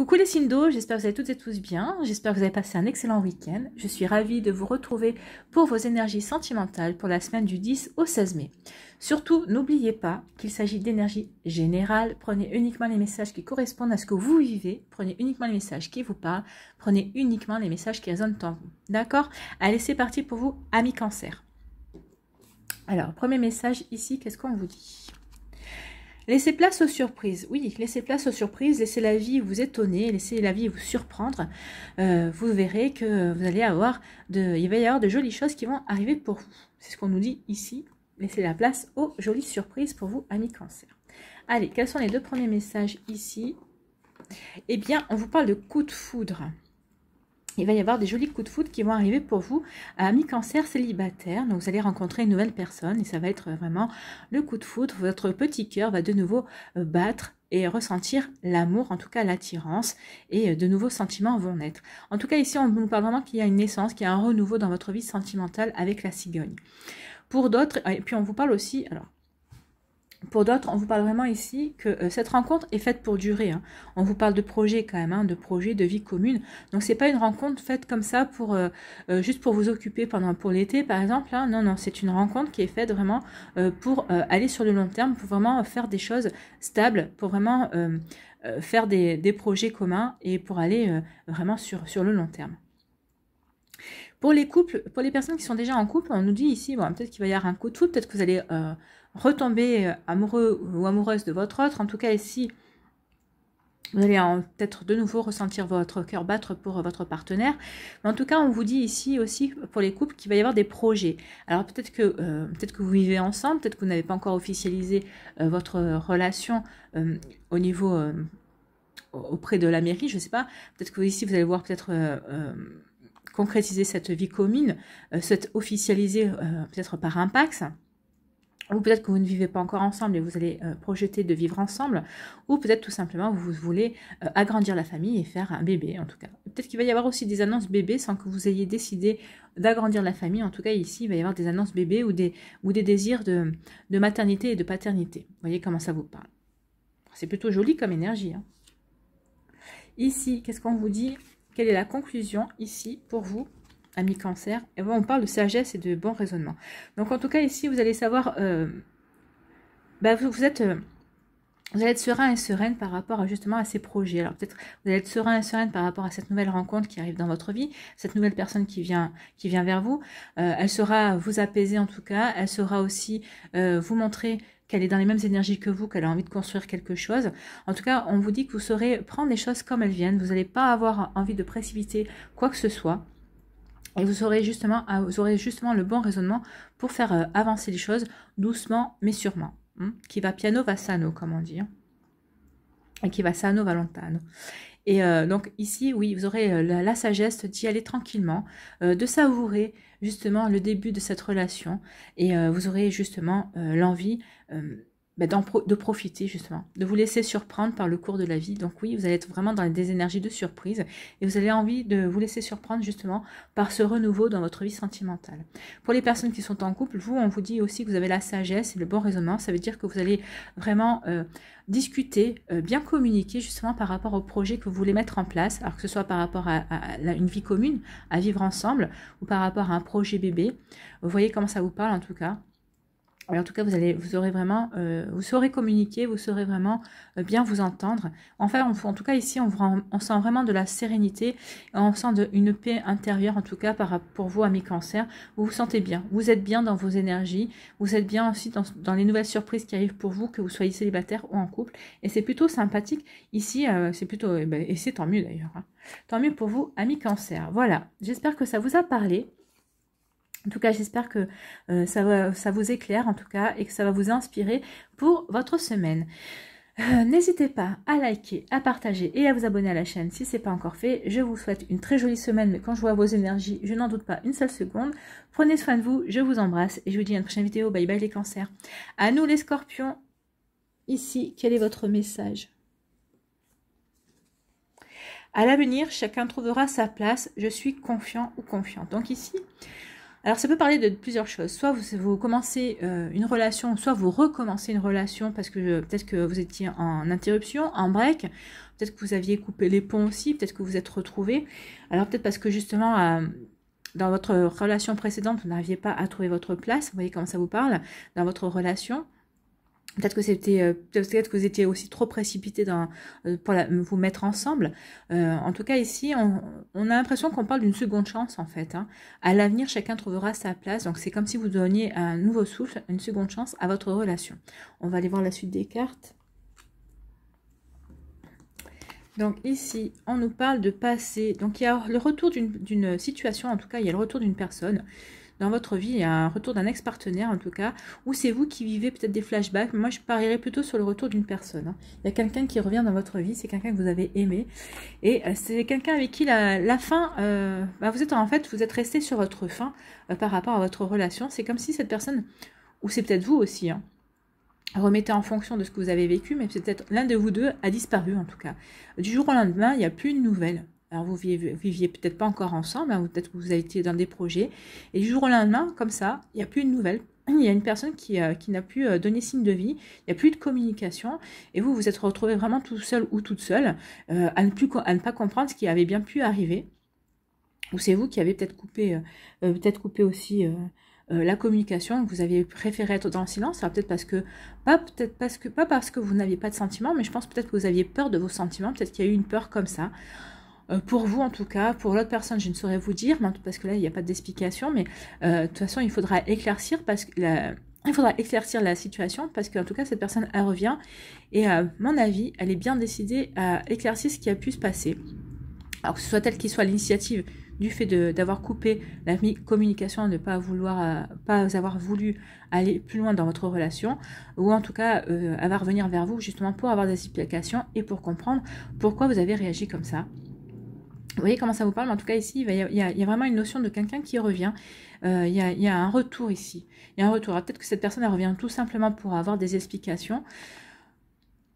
Coucou les Sindos, j'espère que vous allez toutes et tous bien, j'espère que vous avez passé un excellent week-end. Je suis ravie de vous retrouver pour vos énergies sentimentales pour la semaine du 10 au 16 mai. Surtout, n'oubliez pas qu'il s'agit d'énergie générale, prenez uniquement les messages qui correspondent à ce que vous vivez, prenez uniquement les messages qui vous parlent, prenez uniquement les messages qui résonnent en vous. D'accord Allez, c'est parti pour vous, amis cancer. Alors, premier message ici, qu'est-ce qu'on vous dit Laissez place aux surprises. Oui, laissez place aux surprises, laissez la vie vous étonner, laissez la vie vous surprendre. Euh, vous verrez que vous allez avoir de, il va y avoir de jolies choses qui vont arriver pour vous. C'est ce qu'on nous dit ici. Laissez la place aux jolies surprises pour vous, amis cancer. Allez, quels sont les deux premiers messages ici Eh bien, on vous parle de coups de foudre il va y avoir des jolis coups de foot qui vont arriver pour vous à mi cancer célibataire. Donc vous allez rencontrer une nouvelle personne et ça va être vraiment le coup de foudre. Votre petit cœur va de nouveau euh, battre et ressentir l'amour, en tout cas l'attirance, et euh, de nouveaux sentiments vont naître. En tout cas ici, on nous parle vraiment qu'il y a une naissance, qu'il y a un renouveau dans votre vie sentimentale avec la cigogne. Pour d'autres, et puis on vous parle aussi, alors pour d'autres, on vous parle vraiment ici que euh, cette rencontre est faite pour durer. Hein. On vous parle de projet quand même, hein, de projet de vie commune. Donc c'est pas une rencontre faite comme ça pour euh, euh, juste pour vous occuper pendant pour l'été par exemple. Hein. Non non, c'est une rencontre qui est faite vraiment pour aller sur le long terme, pour vraiment faire des choses stables, pour vraiment faire des, des, projets communs et pour aller vraiment sur sur le long terme. Pour les couples, pour les personnes qui sont déjà en couple, on nous dit ici, bon, peut-être qu'il va y avoir un coup de fou, peut-être que vous allez euh, retomber euh, amoureux ou amoureuse de votre autre. En tout cas, ici, vous allez peut-être de nouveau ressentir votre cœur battre pour euh, votre partenaire. Mais en tout cas, on vous dit ici aussi pour les couples qu'il va y avoir des projets. Alors peut-être que peut-être que vous vivez ensemble, peut-être que vous n'avez pas encore officialisé votre relation au niveau auprès de la mairie, je ne sais pas. Peut-être que ici vous allez voir peut-être concrétiser cette vie commune, cette euh, officialiser euh, peut-être par un pax, ou peut-être que vous ne vivez pas encore ensemble et vous allez euh, projeter de vivre ensemble, ou peut-être tout simplement vous voulez agrandir la famille et faire un bébé en tout cas. Peut-être qu'il va y avoir aussi des annonces bébés sans que vous ayez décidé d'agrandir la famille, en tout cas ici il va y avoir des annonces bébés ou des, ou des désirs de, maternité et de paternité. Vous voyez comment ça vous parle. C'est plutôt joli comme énergie. Hein. Ici, qu'est-ce qu'on vous dit quelle est la conclusion ici pour vous, amis cancer Et on parle de sagesse et de bon raisonnement. Donc en tout cas ici, vous allez savoir, euh, ben, vous, êtes... Euh, vous allez être serein et sereine par rapport à, justement à ces projets. Alors peut-être vous allez être serein et sereine par rapport à cette nouvelle rencontre qui arrive dans votre vie, cette nouvelle personne qui vient qui vient vers vous. Euh, elle sera vous apaiser en tout cas. Elle sera aussi vous montrer qu'elle est dans les mêmes énergies que vous, qu'elle a envie de construire quelque chose. En tout cas, on vous dit que vous saurez prendre les choses comme elles viennent. Vous n'allez pas avoir envie de précipiter quoi que ce soit. Et vous aurez justement, ah, vous aurez justement le bon raisonnement pour faire euh, avancer les choses doucement mais sûrement. Hmm? qui va piano va sano, comme on dit. Hein. et qui va sano va lontano. Et euh, donc ici, oui, vous aurez euh, la, sagesse d'y aller tranquillement, de savourer justement le début de cette relation. Et vous aurez justement l'envie euh, bah, de profiter justement, de vous laisser surprendre par le cours de la vie. Donc oui, vous allez être vraiment dans des énergies de surprise et vous avez envie de vous laisser surprendre justement par ce renouveau dans votre vie sentimentale. Pour les personnes qui sont en couple, vous, on vous dit aussi que vous avez la sagesse et le bon raisonnement. Ça veut dire que vous allez vraiment euh, discuter, euh, bien communiquer justement par rapport au projet que vous voulez mettre en place, alors que ce soit par rapport à, une vie commune, à vivre ensemble, ou par rapport à un projet bébé. Vous voyez comment ça vous parle en tout cas en tout cas, vous allez, vous aurez vraiment, euh, vous saurez communiquer, vous saurez vraiment euh, bien vous entendre. Enfin, fait, en tout cas ici, on, on, sent vraiment de la sérénité, on sent une paix intérieure en tout cas par, pour vous, amis cancer. Vous vous sentez bien, vous êtes bien dans vos énergies, vous êtes bien aussi dans, les nouvelles surprises qui arrivent pour vous, que vous soyez célibataire ou en couple. Et c'est plutôt sympathique. Ici, euh, c'est plutôt, eh ben, et, c'est tant mieux d'ailleurs. Hein. Tant mieux pour vous, amis cancer. Voilà, j'espère que ça vous a parlé. En tout cas, j'espère que euh, ça, vous éclaire en tout cas et que ça va vous inspirer pour votre semaine. Euh, n'hésitez pas à liker, à partager et à vous abonner à la chaîne si ce n'est pas encore fait. Je vous souhaite une très jolie semaine, mais quand je vois vos énergies, je n'en doute pas une seule seconde. Prenez soin de vous, je vous embrasse et je vous dis à une prochaine vidéo. Bye bye les cancers. À nous les scorpions, ici, quel est votre message À l'avenir, chacun trouvera sa place. Je suis confiant ou confiante. Donc ici, alors ça peut parler de plusieurs choses. Soit vous, commencez euh, une relation, soit vous recommencez une relation parce que euh, peut-être que vous étiez en interruption, en break, peut-être que vous aviez coupé les ponts aussi, peut-être que vous êtes retrouvés. Alors peut-être parce que justement euh, dans votre relation précédente vous n'arriviez pas à trouver votre place, vous voyez comment ça vous parle, dans votre relation Peut-être que c'était, euh, peut-être que vous étiez aussi trop précipité euh, pour vous mettre ensemble. Euh, en tout cas, ici, on, a l'impression qu'on parle d'une seconde chance en fait. Hein. À l'avenir, chacun trouvera sa place. Donc, c'est comme si vous donniez un nouveau souffle, une seconde chance à votre relation. On va aller voir la suite des cartes. Donc ici, on nous parle de passé. Donc il y a le retour d'une situation, en tout cas, il y a le retour d'une personne dans votre vie, il y a un retour d'un ex-partenaire en tout cas, ou c'est vous qui vivez peut-être des flashbacks. Moi, je parierais plutôt sur le retour d'une personne. Hein. Il y a quelqu'un qui revient dans votre vie, c'est quelqu'un que vous avez aimé, et euh, c'est quelqu'un avec qui la, fin, euh, bah, vous êtes en fait, vous êtes resté sur votre fin euh, par rapport à votre relation. C'est comme si cette personne, ou c'est peut-être vous aussi, hein, remettez en fonction de ce que vous avez vécu, mais peut-être l'un de vous deux a disparu en tout cas. Du jour au lendemain, il n'y a plus de nouvelles. Alors vous viviez, peut-être pas encore ensemble, hein, peut-être que vous été dans des projets. Et du jour au lendemain, comme ça, il n'y a plus de nouvelles. Il y a une personne qui, euh, n'a plus euh, donné signe de vie, il n'y a plus de communication, et vous vous êtes retrouvé vraiment tout seul ou toute seule euh, à, ne pas comprendre ce qui avait bien pu arriver. Ou c'est vous qui avez peut-être coupé, peut-être coupé aussi la communication, que vous avez préféré être dans le silence, peut-être parce que, pas peut-être parce que, pas parce que vous n'aviez pas de sentiments, mais je pense peut-être que vous aviez peur de vos sentiments, peut-être qu'il y a eu une peur comme ça. Euh, pour vous en tout cas, pour l'autre personne, je ne saurais vous dire, parce que là, il n'y a pas d'explication, mais euh, de toute façon, il faudra éclaircir parce que la, il faudra éclaircir la situation parce qu'en tout cas, cette personne, elle revient. Et à euh, mon avis, elle est bien décidée à éclaircir ce qui a pu se passer. Alors que ce soit elle qui soit l'initiative du fait d'avoir coupé la communication, de ne pas vouloir, pas avoir voulu aller plus loin dans votre relation, ou en tout cas, euh, elle revenir vers vous justement pour avoir des explications et pour comprendre pourquoi vous avez réagi comme ça. Vous voyez comment ça vous parle, en tout cas ici, il, y, a, vraiment une notion de quelqu'un qui revient. Euh, il, y a, un retour ici. Il y a un retour. peut-être que cette personne, elle revient tout simplement pour avoir des explications.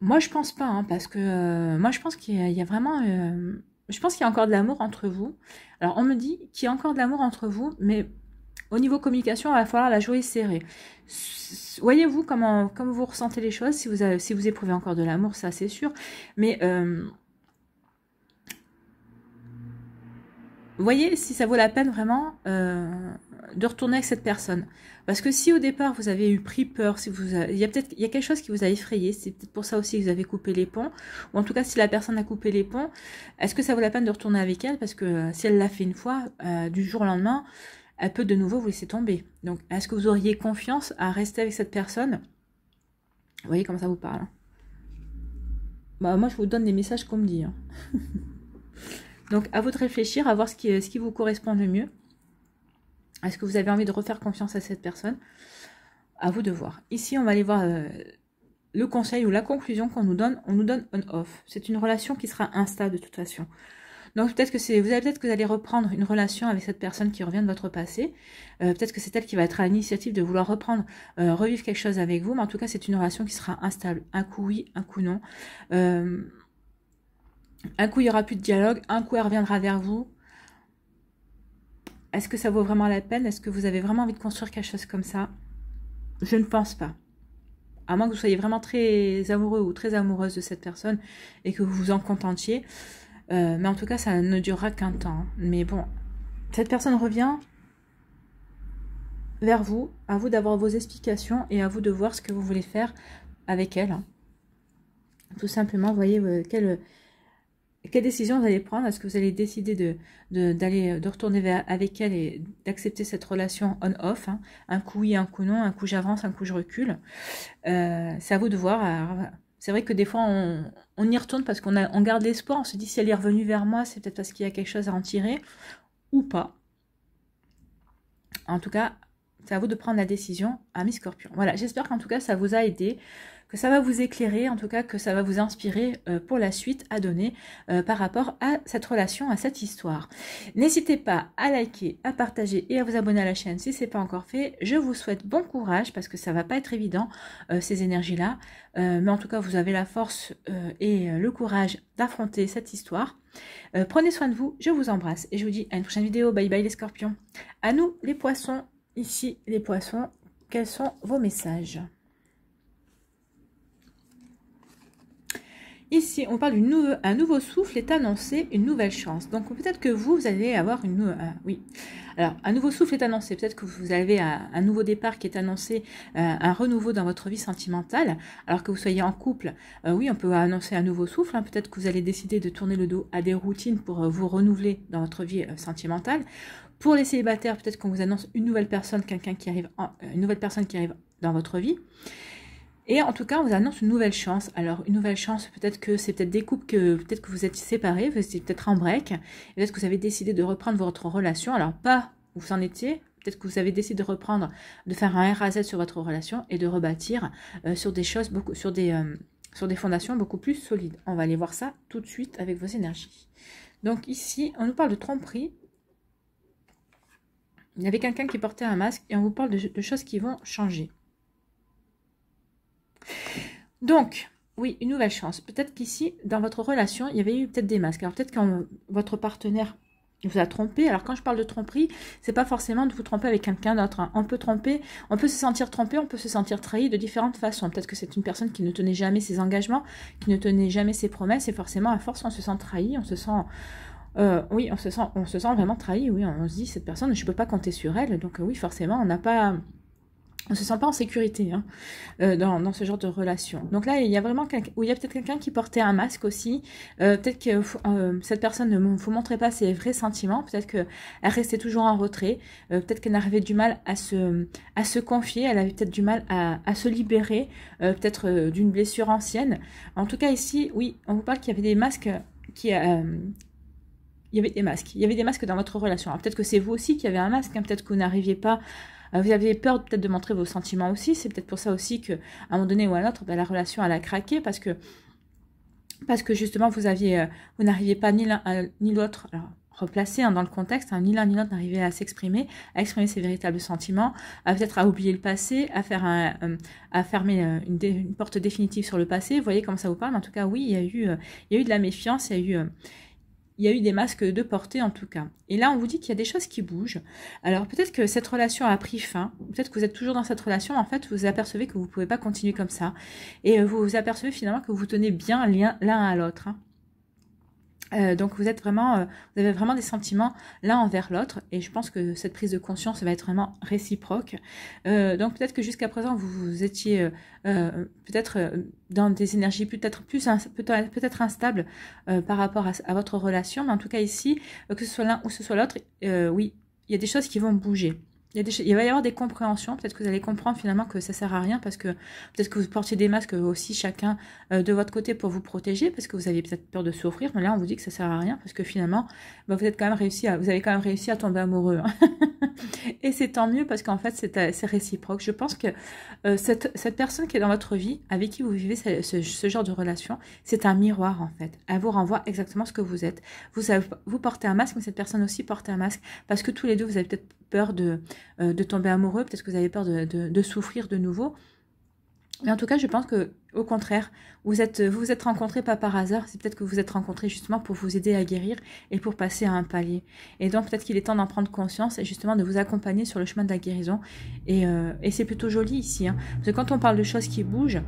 Moi, je pense pas, hein, parce que euh, moi, je pense qu'il y, a vraiment... Euh, je pense qu'il y a encore de l'amour entre vous. Alors, on me dit qu'il y a encore de l'amour entre vous, mais au niveau communication, il va falloir la jouer serrée. Voyez-vous comment, comme vous ressentez les choses, si vous, si vous éprouvez encore de l'amour, ça c'est sûr. Mais... voyez si ça vaut la peine vraiment euh, de retourner avec cette personne. Parce que si au départ vous avez eu pris peur, si vous il y a peut-être il y a quelque chose qui vous a effrayé, c'est peut-être pour ça aussi que vous avez coupé les ponts, ou en tout cas si la personne a coupé les ponts, est-ce que ça vaut la peine de retourner avec elle Parce que euh, si elle l'a fait une fois, euh, du jour au lendemain, elle peut de nouveau vous laisser tomber. Donc est-ce que vous auriez confiance à rester avec cette personne Vous voyez comment ça vous parle. Hein. Bah moi je vous donne des messages qu'on me dit. Hein. Donc à vous de réfléchir, à voir ce qui, vous correspond le mieux. Est-ce que vous avez envie de refaire confiance à cette personne À vous de voir. Ici, on va aller voir euh, le conseil ou la conclusion qu'on nous donne. On nous donne on-off. C'est une relation qui sera instable de toute façon. Donc peut-être que c'est, vous allez peut-être que vous allez reprendre une relation avec cette personne qui revient de votre passé. Euh, peut-être que c'est elle qui va être à l'initiative de vouloir reprendre, euh, revivre quelque chose avec vous. Mais en tout cas, c'est une relation qui sera instable. Un coup oui, un coup non. Un coup, il n'y aura plus de dialogue. Un coup, elle reviendra vers vous. Est-ce que ça vaut vraiment la peine Est-ce que vous avez vraiment envie de construire quelque chose comme ça Je ne pense pas. À moins que vous soyez vraiment très amoureux ou très amoureuse de cette personne et que vous vous en contentiez. Euh, mais en tout cas, ça ne durera qu'un temps. Hein. Mais bon, cette personne revient vers vous. À vous d'avoir vos explications et à vous de voir ce que vous voulez faire avec elle. Hein. Tout simplement, voyez euh, quelle quelle décision vous allez prendre Est-ce que vous allez décider de, de retourner avec elle et d'accepter cette relation on-off hein? Un coup oui, un coup non, un coup j'avance, un coup je recule. Euh, c'est à vous de voir. C'est vrai que des fois, on, y retourne parce qu'on on garde l'espoir. On se dit, si elle est revenue vers moi, c'est peut-être parce qu'il y a quelque chose à en tirer ou pas. En tout cas, c'est à vous de prendre la décision, amis scorpion. Voilà, j'espère qu'en tout cas, ça vous a aidé que ça va vous éclairer, en tout cas que ça va vous inspirer euh, pour la suite à donner euh, par rapport à cette relation, à cette histoire. N'hésitez pas à liker, à partager et à vous abonner à la chaîne si ce n'est pas encore fait. Je vous souhaite bon courage parce que ça va pas être évident euh, ces énergies-là, mais en tout cas vous avez la force et le courage d'affronter cette histoire. prenez soin de vous, je vous embrasse et je vous dis à une prochaine vidéo. Bye bye les scorpions. À nous les poissons, ici les poissons, quels sont vos messages Ici, on parle d'un nouveau souffle est annoncé, une nouvelle chance. Donc peut-être que vous, vous allez avoir une nouvelle... Euh, oui. Alors, un nouveau souffle est annoncé. Peut-être que vous avez un, nouveau départ qui est annoncé, euh, un renouveau dans votre vie sentimentale. Alors que vous soyez en couple, euh, oui, on peut annoncer un nouveau souffle. Hein. Peut-être que vous allez décider de tourner le dos à des routines pour vous renouveler dans votre vie sentimentale. Pour les célibataires, peut-être qu'on vous annonce une nouvelle personne, quelqu'un qui arrive, une nouvelle personne qui arrive dans votre vie. Et en tout cas, on vous annonce une nouvelle chance. Alors, une nouvelle chance, peut-être que c'est peut-être des coupes, que peut-être que vous êtes séparés, vous êtes peut-être en break, peut-être que vous avez décidé de reprendre votre relation. Alors, pas où vous en étiez, peut-être que vous avez décidé de reprendre, de faire un RAZ sur votre relation et de rebâtir euh, sur des choses, beaucoup, sur des, euh, sur des fondations beaucoup plus solides. On va aller voir ça tout de suite avec vos énergies. Donc ici, on nous parle de tromperie. Il y avait quelqu'un qui portait un masque et on vous parle de choses qui vont changer. Donc, oui, une nouvelle chance. Peut-être qu'ici, dans votre relation, il y avait eu peut-être des masques. Alors peut-être quand votre partenaire vous a trompé. Alors quand je parle de tromperie, c'est pas forcément de vous tromper avec quelqu'un d'autre. Hein. On peut tromper, on peut se sentir trompé, on peut se sentir trahi de différentes façons. Peut-être que c'est une personne qui ne tenait jamais ses engagements, qui ne tenait jamais ses promesses, et forcément à force on se sent trahi, on se sent euh, oui, on se sent, on se sent vraiment trahi. Oui, on, se dit cette personne, je ne peux pas compter sur elle. Donc oui, forcément, on n'a pas on se sent pas en sécurité hein, euh, dans, dans, ce genre de relation. Donc là, il y a vraiment il y a peut-être quelqu'un qui portait un masque aussi. Euh, peut-être que euh, cette personne ne vous montrait pas ses vrais sentiments. Peut-être qu'elle restait toujours en retrait. peut-être qu'elle n'arrivait du mal à se, à se confier. Elle avait peut-être du mal à, à se libérer. peut-être d'une blessure ancienne. En tout cas, ici, oui, on vous parle qu'il y avait des masques qui il y avait des masques. Il y avait des masques dans votre relation. Peut-être que c'est vous aussi qui avez un masque. Hein. peut-être que vous n'arriviez pas euh, vous aviez peur peut-être de montrer vos sentiments aussi. C'est peut-être pour ça aussi qu'à un moment donné ou à l'autre, autre, bah, la relation elle a craqué parce que parce que justement vous aviez euh, vous n'arriviez pas ni l'un euh, ni l'autre replacer hein, dans le contexte, hein, ni l'un ni l'autre n'arrivait à s'exprimer, à exprimer ses véritables sentiments, à peut-être à oublier le passé, à faire un, à fermer une, porte définitive sur le passé. Vous voyez comment ça vous parle. En tout cas, oui, il y a eu, il y a eu de la méfiance, il y a eu il y a eu des masques de portée en tout cas. Et là, on vous dit qu'il y a des choses qui bougent. Alors peut-être que cette relation a pris fin, peut-être que vous êtes toujours dans cette relation, en fait, vous vous apercevez que vous ne pouvez pas continuer comme ça. Et euh, vous vous apercevez finalement que vous tenez bien l'un à l'autre. Hein. Euh, donc vous êtes vraiment, euh, vous avez vraiment des sentiments l'un envers l'autre et je pense que cette prise de conscience va être vraiment réciproque. Euh, donc peut-être que jusqu'à présent vous, étiez peut-être dans des énergies peut-être plus peut-être instables par rapport à, à, votre relation, mais en tout cas ici, que ce soit l'un ou ce soit l'autre, oui, il y a des choses qui vont bouger. Il, va y avoir des compréhensions. Peut-être que vous allez comprendre finalement que ça sert à rien parce que peut-être que vous portiez des masques aussi chacun euh, de votre côté pour vous protéger parce que vous aviez peut-être peur de souffrir. Mais là, on vous dit que ça sert à rien parce que finalement, bah, vous avez quand même réussi à tomber amoureux. Hein. Et c'est tant mieux parce qu'en fait, c'est euh, réciproque. Je pense que euh, cette, personne qui est dans votre vie, avec qui vous vivez ce, genre de relation, c'est un miroir en fait. Elle vous renvoie exactement ce que vous êtes. Vous, vous portez un masque, mais cette personne aussi porte un masque parce que tous les deux, vous avez peut-être peur de, euh, de tomber amoureux, peut-être que vous avez peur de, souffrir de nouveau. Mais en tout cas, je pense que, au contraire, vous êtes, vous, êtes rencontrés pas par hasard, c'est peut-être que vous vous êtes rencontrés justement pour vous aider à guérir et pour passer à un palier. Et donc, peut-être qu'il est temps d'en prendre conscience et justement de vous accompagner sur le chemin de la guérison. Et, euh, c'est plutôt joli ici, hein. parce que quand on parle de choses qui bougent,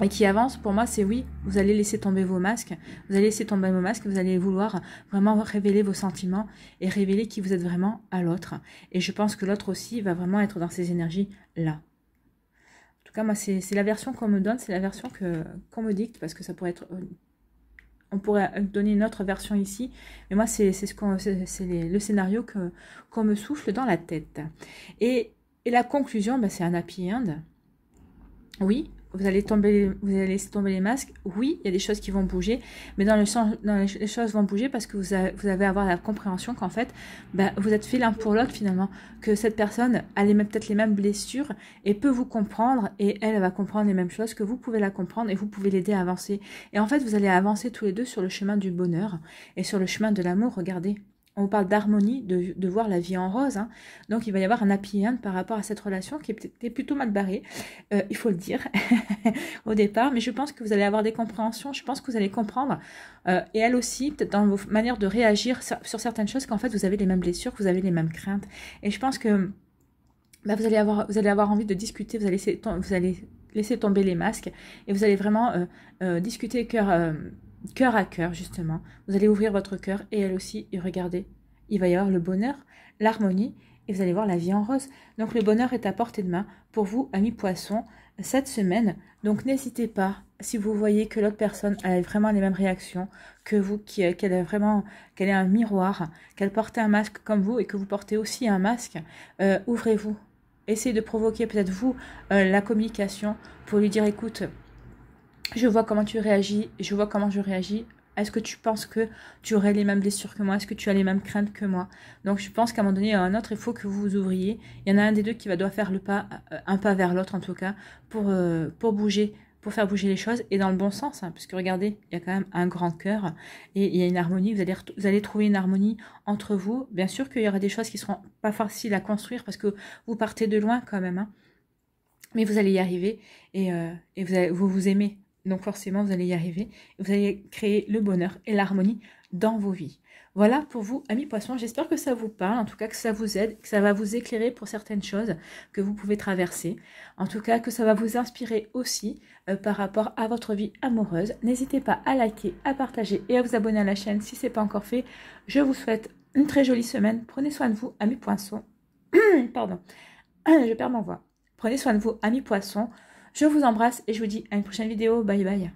et qui avance, pour moi, c'est oui, vous allez laisser tomber vos masques, vous allez laisser tomber vos masques, vous allez vouloir vraiment révéler vos sentiments et révéler qui vous êtes vraiment à l'autre. Et je pense que l'autre aussi va vraiment être dans ces énergies-là. En tout cas, moi, c'est la version qu'on me donne, c'est la version qu'on me dicte, parce que ça pourrait être... Euh, on pourrait euh, donner une autre version ici, mais moi, c'est ce le scénario qu'on me souffle dans la tête. Et, la conclusion, bah, c'est un happy end. Oui, vous allez tomber, vous allez laisser tomber les masques. Oui, il y a des choses qui vont bouger, mais dans le sens, dans les, choses vont bouger parce que vous, avez, à avoir la compréhension qu'en fait, bah, vous êtes fait l'un pour l'autre finalement, que cette personne a les mêmes, peut-être les mêmes blessures et peut vous comprendre et elle va comprendre les mêmes choses que vous pouvez la comprendre et vous pouvez l'aider à avancer. Et en fait, vous allez avancer tous les deux sur le chemin du bonheur et sur le chemin de l'amour. Regardez, on parle d'harmonie, de, voir la vie en rose. Hein. Donc il va y avoir un happy end par rapport à cette relation qui était plutôt mal barrée, euh, il faut le dire, au départ. Mais je pense que vous allez avoir des compréhensions, je pense que vous allez comprendre. Euh, et elle aussi, peut-être dans vos manières de réagir sur, certaines choses, qu'en fait vous avez les mêmes blessures, que vous avez les mêmes craintes. Et je pense que bah, vous, allez avoir, envie de discuter, vous allez, laisser tomber les masques et vous allez vraiment euh, discuter cœur cœur à cœur, justement. Vous allez ouvrir votre cœur et elle aussi, et regardez, il va y avoir le bonheur, l'harmonie, et vous allez voir la vie en rose. Donc le bonheur est à portée de main pour vous, amis poissons, cette semaine. Donc n'hésitez pas, si vous voyez que l'autre personne a vraiment les mêmes réactions que vous, euh, qu'elle est vraiment, qu'elle est un miroir, qu'elle porte un masque comme vous et que vous portez aussi un masque, euh, ouvrez-vous. Essayez de provoquer peut-être vous euh, la communication pour lui dire écoute, je vois comment tu réagis, je vois comment je réagis. Est-ce que tu penses que tu aurais les mêmes blessures que moi Est-ce que tu as les mêmes craintes que moi Donc je pense qu'à un moment donné, un autre, il faut que vous vous ouvriez. Il y en a un des deux qui va devoir faire le pas, euh, un pas vers l'autre en tout cas, pour, euh, pour bouger, pour faire bouger les choses et dans le bon sens. Hein, que regardez, il y a quand même un grand cœur et il y a une harmonie. Vous allez, vous allez trouver une harmonie entre vous. Bien sûr qu'il y aura des choses qui ne seront pas faciles à construire parce que vous partez de loin quand même. Hein. mais vous allez y arriver et, euh, vous, vous vous aimez. Donc forcément, vous allez y arriver. Vous allez créer le bonheur et l'harmonie dans vos vies. Voilà pour vous, amis poissons. J'espère que ça vous parle, en tout cas que ça vous aide, que ça va vous éclairer pour certaines choses que vous pouvez traverser. En tout cas, que ça va vous inspirer aussi euh, par rapport à votre vie amoureuse. N'hésitez pas à liker, à partager et à vous abonner à la chaîne si ce n'est pas encore fait. Je vous souhaite une très jolie semaine. Prenez soin de vous, amis poissons. Pardon, je perds ma voix. Prenez soin de vous, amis poissons. Je vous embrasse et je vous dis à une prochaine vidéo. Bye bye.